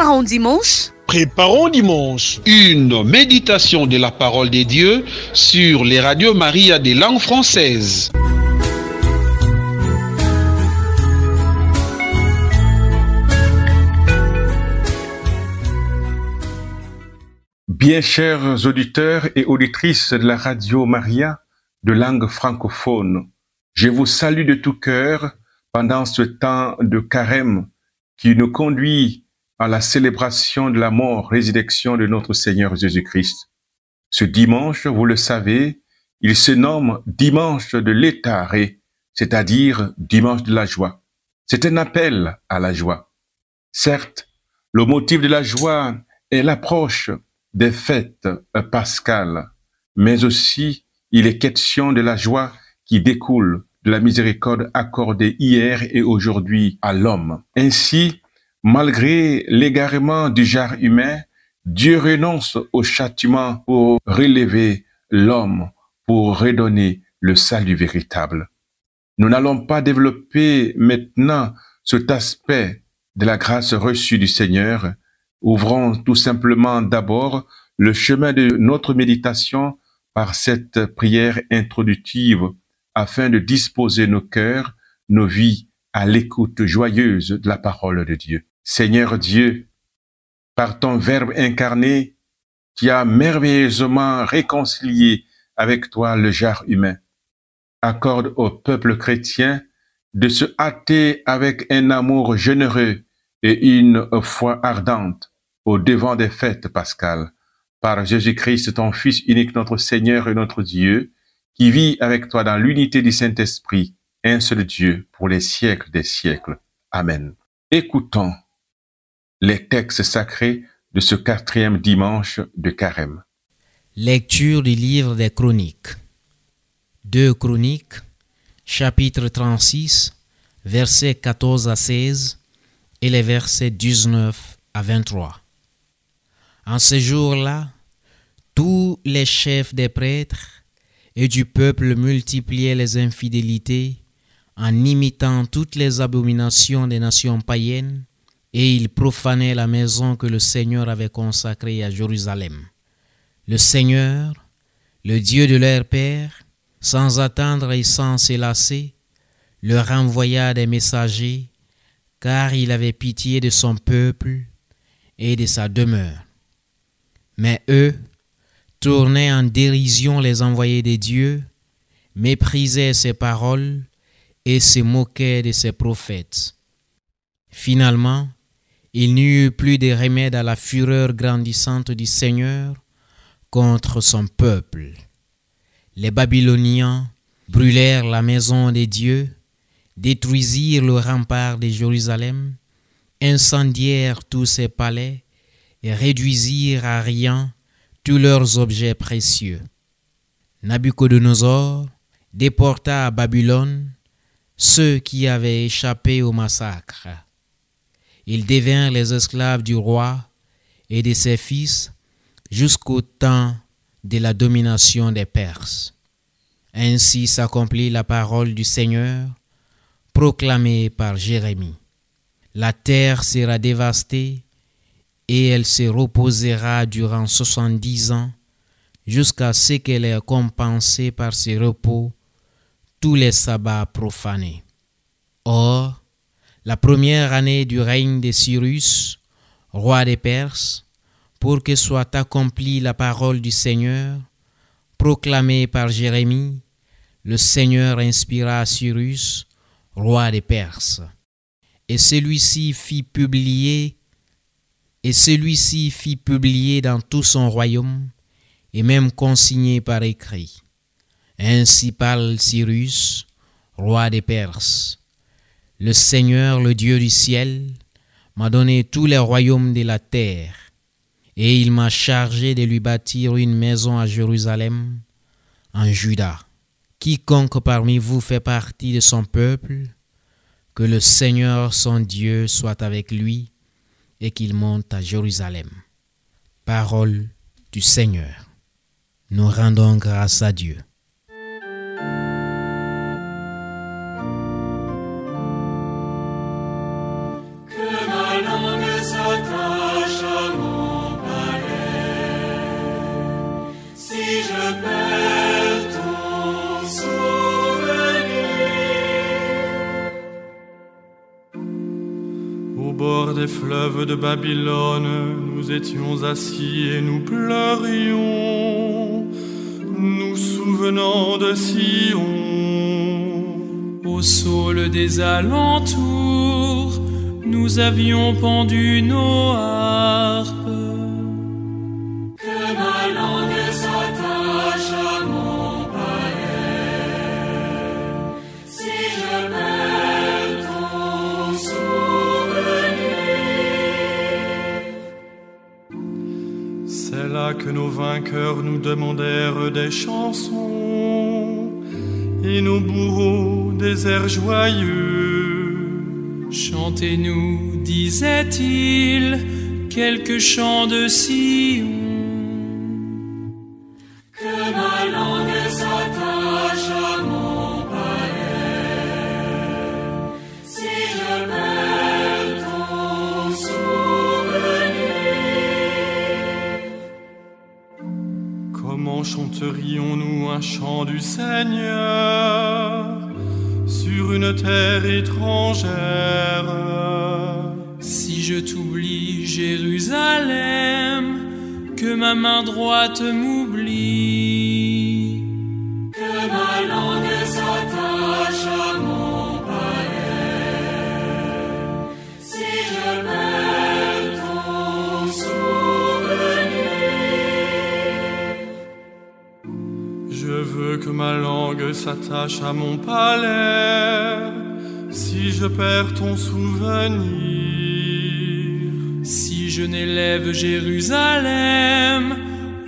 Préparons dimanche. Préparons une méditation de la parole des dieux sur les radios Maria des langues françaises. Bien chers auditeurs et auditrices de la radio Maria de langue francophone, je vous salue de tout cœur pendant ce temps de carême qui nous conduit à la célébration de la mort, résurrection de notre Seigneur Jésus-Christ. Ce dimanche, vous le savez, il se nomme dimanche de l'étaré, c'est-à-dire dimanche de la joie. C'est un appel à la joie. Certes, le motif de la joie est l'approche des fêtes pascales, mais aussi il est question de la joie qui découle de la miséricorde accordée hier et aujourd'hui à l'homme. Ainsi, Malgré l'égarement du genre humain, Dieu renonce au châtiment pour relever l'homme, pour redonner le salut véritable. Nous n'allons pas développer maintenant cet aspect de la grâce reçue du Seigneur. Ouvrons tout simplement d'abord le chemin de notre méditation par cette prière introductive afin de disposer nos cœurs, nos vies à l'écoute joyeuse de la parole de Dieu. Seigneur Dieu, par ton Verbe incarné qui a merveilleusement réconcilié avec toi le genre humain. Accorde au peuple chrétien de se hâter avec un amour généreux et une foi ardente au devant des fêtes Pascal. Par Jésus-Christ, ton Fils unique, notre Seigneur et notre Dieu, qui vit avec toi dans l'unité du Saint-Esprit, un seul Dieu, pour les siècles des siècles. Amen. Écoutons les textes sacrés de ce quatrième dimanche de Carême. Lecture du livre des Chroniques. 2 Chroniques, chapitre 36, versets 14 à 16 et les versets 19 à 23. En ce jour-là, tous les chefs des prêtres et du peuple multipliaient les infidélités en imitant toutes les abominations des nations païennes et ils profanaient la maison que le Seigneur avait consacrée à Jérusalem. Le Seigneur, le Dieu de leur Père, sans attendre et sans s'élasser, leur envoya des messagers, car il avait pitié de son peuple et de sa demeure. Mais eux tournaient en dérision les envoyés des dieux, méprisaient ses paroles et se moquaient de ses prophètes. Finalement, il n'y eut plus de remède à la fureur grandissante du Seigneur contre son peuple. Les Babyloniens brûlèrent la maison des dieux, détruisirent le rempart de Jérusalem, incendièrent tous ses palais et réduisirent à rien tous leurs objets précieux. Nabuchodonosor déporta à Babylone ceux qui avaient échappé au massacre. Ils devinrent les esclaves du roi et de ses fils jusqu'au temps de la domination des Perses. Ainsi s'accomplit la parole du Seigneur proclamée par Jérémie. La terre sera dévastée et elle se reposera durant soixante-dix ans jusqu'à ce qu'elle ait compensé par ses repos tous les sabbats profanés. Or, la première année du règne de Cyrus, roi des Perses, pour que soit accomplie la parole du Seigneur, proclamée par Jérémie, le Seigneur inspira Cyrus, roi des Perses. Et celui-ci fit publier, et celui-ci fit publier dans tout son royaume, et même consigné par écrit. Ainsi parle Cyrus, roi des Perses le Seigneur, le Dieu du ciel, m'a donné tous les royaumes de la terre, et il m'a chargé de lui bâtir une maison à Jérusalem, en Juda. Quiconque parmi vous fait partie de son peuple, que le Seigneur son Dieu soit avec lui, et qu'il monte à Jérusalem. Parole du Seigneur. Nous rendons grâce à Dieu. Au bord des fleuves de Babylone, nous étions assis et nous pleurions, nous souvenant de Sion. Au sol des alentours, nous avions pendu nos C'est là que nos vainqueurs nous demandèrent des chansons et nos bourreaux des airs joyeux. Chantez-nous, disait-il, quelques chants de cire. du Seigneur sur une terre étrangère. Si je t'oublie, Jérusalem, que ma main droite m'oublie. ma langue s'attache à mon palais, si je perds ton souvenir, si je n'élève Jérusalem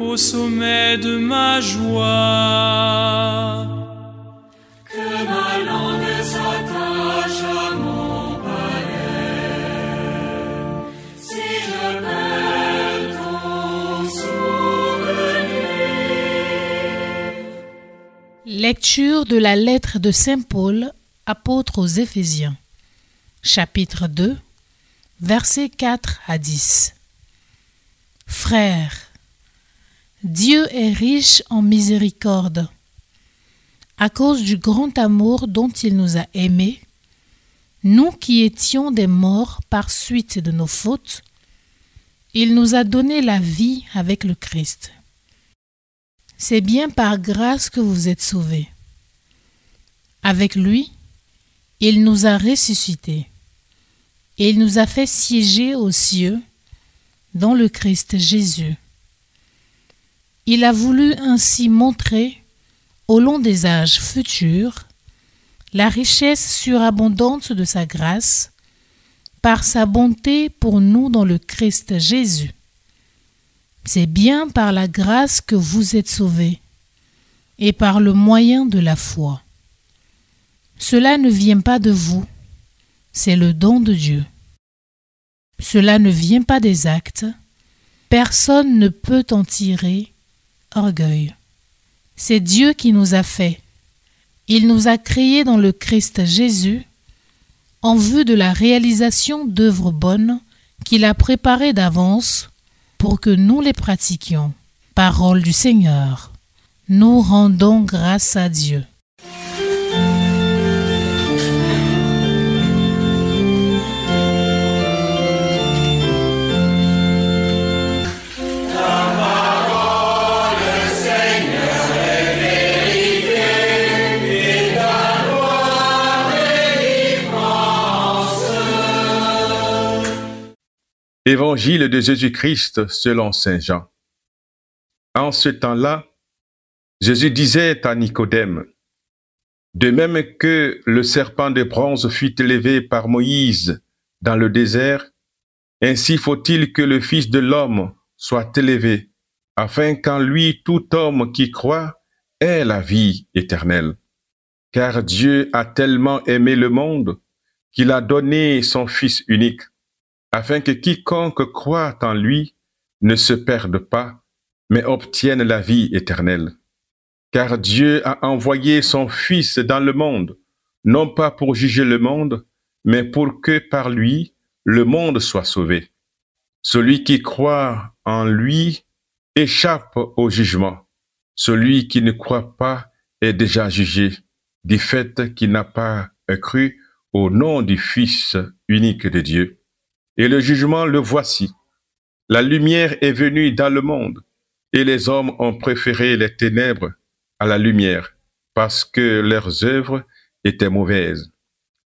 au sommet de ma joie, Lecture de la lettre de Saint Paul, apôtre aux Éphésiens, chapitre 2, versets 4 à 10. Frères, Dieu est riche en miséricorde. À cause du grand amour dont il nous a aimés, nous qui étions des morts par suite de nos fautes, il nous a donné la vie avec le Christ c'est bien par grâce que vous êtes sauvés. Avec lui, il nous a ressuscités et il nous a fait siéger aux cieux dans le Christ Jésus. Il a voulu ainsi montrer, au long des âges futurs, la richesse surabondante de sa grâce par sa bonté pour nous dans le Christ Jésus. C'est bien par la grâce que vous êtes sauvés et par le moyen de la foi. Cela ne vient pas de vous, c'est le don de Dieu. Cela ne vient pas des actes, personne ne peut en tirer orgueil. C'est Dieu qui nous a fait. Il nous a créés dans le Christ Jésus en vue de la réalisation d'œuvres bonnes qu'il a préparées d'avance pour que nous les pratiquions. Parole du Seigneur. Nous rendons grâce à Dieu. Évangile de Jésus-Christ selon Saint Jean. En ce temps-là, Jésus disait à Nicodème, De même que le serpent de bronze fut élevé par Moïse dans le désert, ainsi faut-il que le Fils de l'homme soit élevé, afin qu'en lui tout homme qui croit ait la vie éternelle. Car Dieu a tellement aimé le monde qu'il a donné son Fils unique afin que quiconque croit en lui ne se perde pas, mais obtienne la vie éternelle. Car Dieu a envoyé son Fils dans le monde, non pas pour juger le monde, mais pour que par lui le monde soit sauvé. Celui qui croit en lui échappe au jugement. Celui qui ne croit pas est déjà jugé, du fait qu'il n'a pas cru au nom du Fils unique de Dieu et le jugement le voici. La lumière est venue dans le monde, et les hommes ont préféré les ténèbres à la lumière, parce que leurs œuvres étaient mauvaises.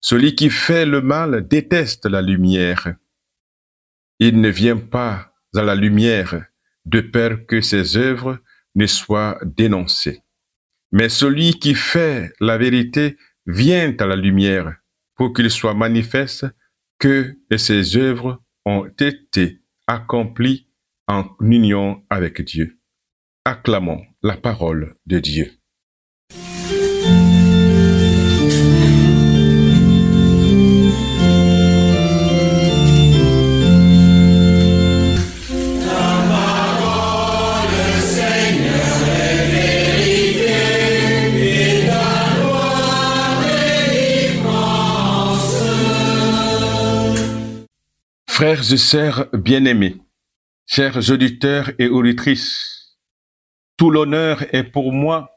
Celui qui fait le mal déteste la lumière. Il ne vient pas à la lumière, de peur que ses œuvres ne soient dénoncées. Mais celui qui fait la vérité vient à la lumière, pour qu'il soit manifeste que ses œuvres ont été accomplies en union avec Dieu. Acclamons la parole de Dieu. Chers et sœurs bien-aimés, chers auditeurs et auditrices, tout l'honneur est pour moi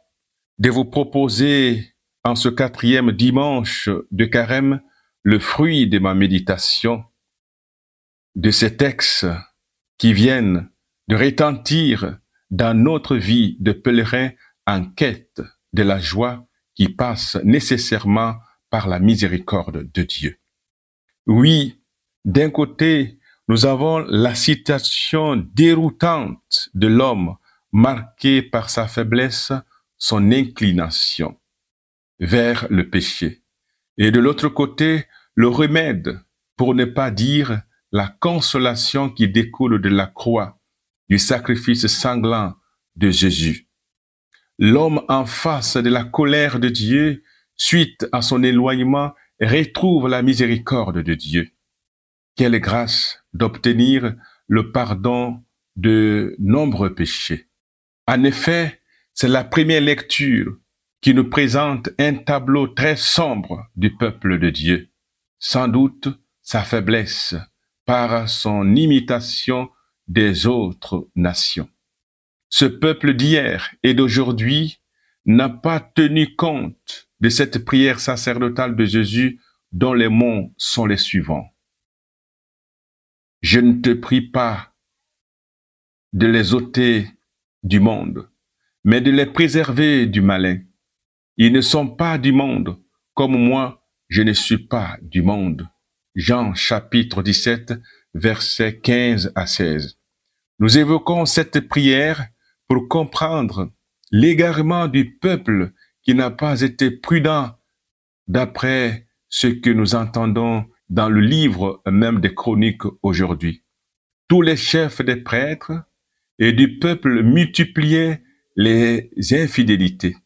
de vous proposer en ce quatrième dimanche de carême le fruit de ma méditation, de ces textes qui viennent de retentir dans notre vie de pèlerin en quête de la joie qui passe nécessairement par la miséricorde de Dieu. Oui, d'un côté, nous avons la situation déroutante de l'homme marquée par sa faiblesse, son inclination vers le péché. Et de l'autre côté, le remède, pour ne pas dire la consolation qui découle de la croix, du sacrifice sanglant de Jésus. L'homme en face de la colère de Dieu, suite à son éloignement, retrouve la miséricorde de Dieu. Quelle grâce d'obtenir le pardon de nombreux péchés. En effet, c'est la première lecture qui nous présente un tableau très sombre du peuple de Dieu. Sans doute sa faiblesse par son imitation des autres nations. Ce peuple d'hier et d'aujourd'hui n'a pas tenu compte de cette prière sacerdotale de Jésus dont les mots sont les suivants. Je ne te prie pas de les ôter du monde, mais de les préserver du malin. Ils ne sont pas du monde, comme moi, je ne suis pas du monde. Jean chapitre 17, versets 15 à 16. Nous évoquons cette prière pour comprendre l'égarement du peuple qui n'a pas été prudent d'après ce que nous entendons dans le livre même des chroniques aujourd'hui. Tous les chefs des prêtres et du peuple multipliaient les infidélités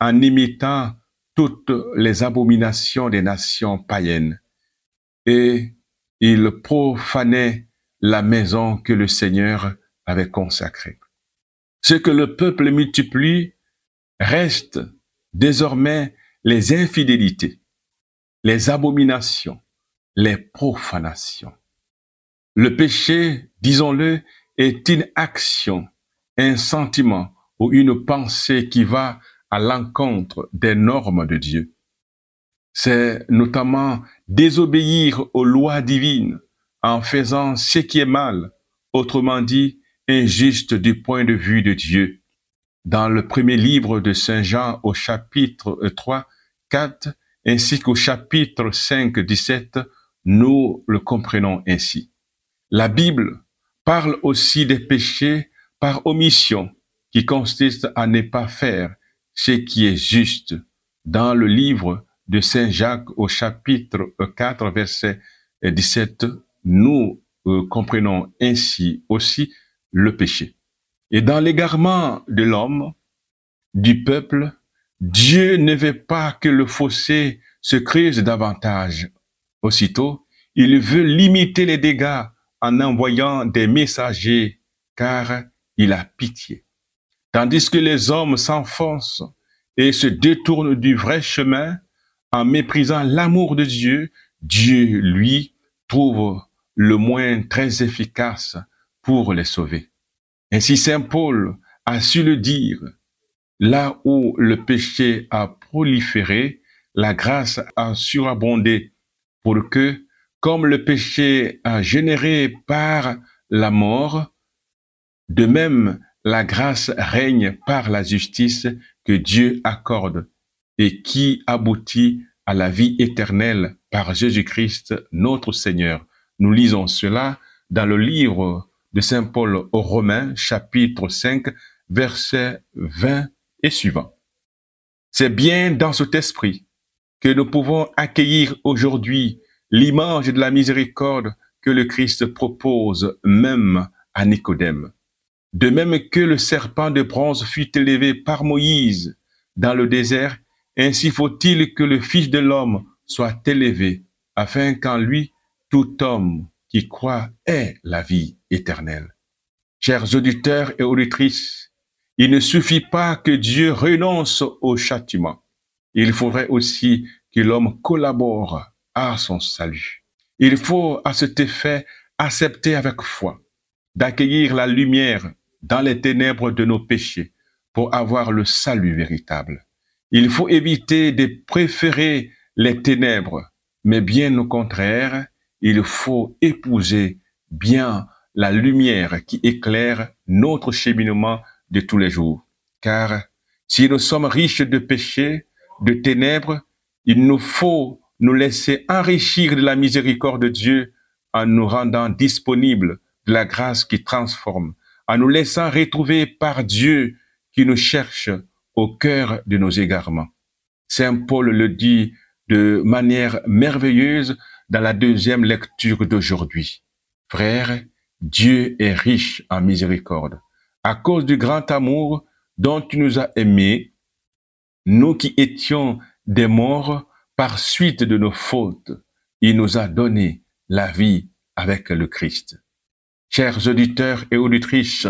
en imitant toutes les abominations des nations païennes. Et ils profanaient la maison que le Seigneur avait consacrée. Ce que le peuple multiplie reste désormais les infidélités, les abominations, les profanations. Le péché, disons-le, est une action, un sentiment ou une pensée qui va à l'encontre des normes de Dieu. C'est notamment désobéir aux lois divines en faisant ce qui est mal, autrement dit, injuste du point de vue de Dieu. Dans le premier livre de Saint Jean au chapitre 3, 4, ainsi qu'au chapitre 5, 17, nous le comprenons ainsi. La Bible parle aussi des péchés par omission qui consiste à ne pas faire ce qui est juste. Dans le livre de Saint Jacques au chapitre 4 verset 17, nous euh, comprenons ainsi aussi le péché. Et dans l'égarement de l'homme, du peuple, Dieu ne veut pas que le fossé se creuse davantage Aussitôt, il veut limiter les dégâts en envoyant des messagers, car il a pitié. Tandis que les hommes s'enfoncent et se détournent du vrai chemin en méprisant l'amour de Dieu, Dieu, lui, trouve le moyen très efficace pour les sauver. Ainsi Saint Paul a su le dire, là où le péché a proliféré, la grâce a surabondé pour que, comme le péché a généré par la mort, de même la grâce règne par la justice que Dieu accorde et qui aboutit à la vie éternelle par Jésus-Christ notre Seigneur. Nous lisons cela dans le livre de Saint Paul aux Romains, chapitre 5, verset 20 et suivant. C'est bien dans cet esprit que nous pouvons accueillir aujourd'hui l'image de la miséricorde que le Christ propose même à Nicodème. De même que le serpent de bronze fut élevé par Moïse dans le désert, ainsi faut-il que le Fils de l'homme soit élevé, afin qu'en lui tout homme qui croit ait la vie éternelle. Chers auditeurs et auditrices, il ne suffit pas que Dieu renonce au châtiment. Il faudrait aussi que l'homme collabore à son salut. Il faut à cet effet accepter avec foi d'accueillir la lumière dans les ténèbres de nos péchés pour avoir le salut véritable. Il faut éviter de préférer les ténèbres, mais bien au contraire, il faut épouser bien la lumière qui éclaire notre cheminement de tous les jours. Car si nous sommes riches de péchés, de ténèbres, il nous faut nous laisser enrichir de la miséricorde de Dieu en nous rendant disponibles de la grâce qui transforme, en nous laissant retrouver par Dieu qui nous cherche au cœur de nos égarements. Saint Paul le dit de manière merveilleuse dans la deuxième lecture d'aujourd'hui. frère Dieu est riche en miséricorde. À cause du grand amour dont tu nous as aimés, nous qui étions des morts par suite de nos fautes, il nous a donné la vie avec le Christ. Chers auditeurs et auditrices,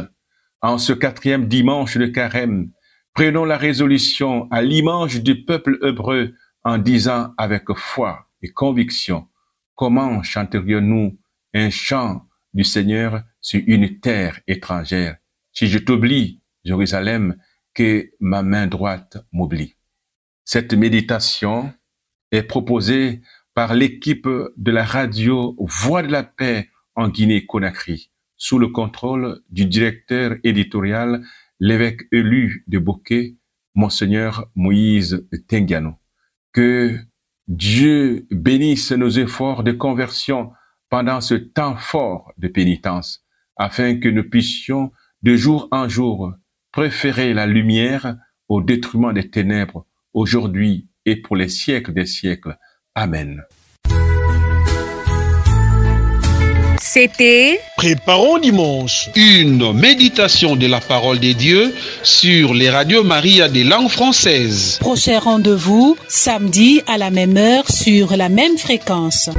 en ce quatrième dimanche de carême, prenons la résolution à l'image du peuple hébreu en disant avec foi et conviction, comment chanterions-nous un chant du Seigneur sur une terre étrangère Si je t'oublie, Jérusalem, que ma main droite m'oublie. Cette méditation est proposée par l'équipe de la radio Voix de la paix en Guinée-Conakry, sous le contrôle du directeur éditorial, l'évêque élu de Bokeh, Monseigneur Moïse Tengano. Que Dieu bénisse nos efforts de conversion pendant ce temps fort de pénitence, afin que nous puissions de jour en jour Préférez la lumière au détriment des ténèbres, aujourd'hui et pour les siècles des siècles. Amen. C'était Préparons dimanche, une méditation de la parole des dieux sur les radios Maria des langues françaises. Prochain rendez-vous samedi à la même heure sur la même fréquence.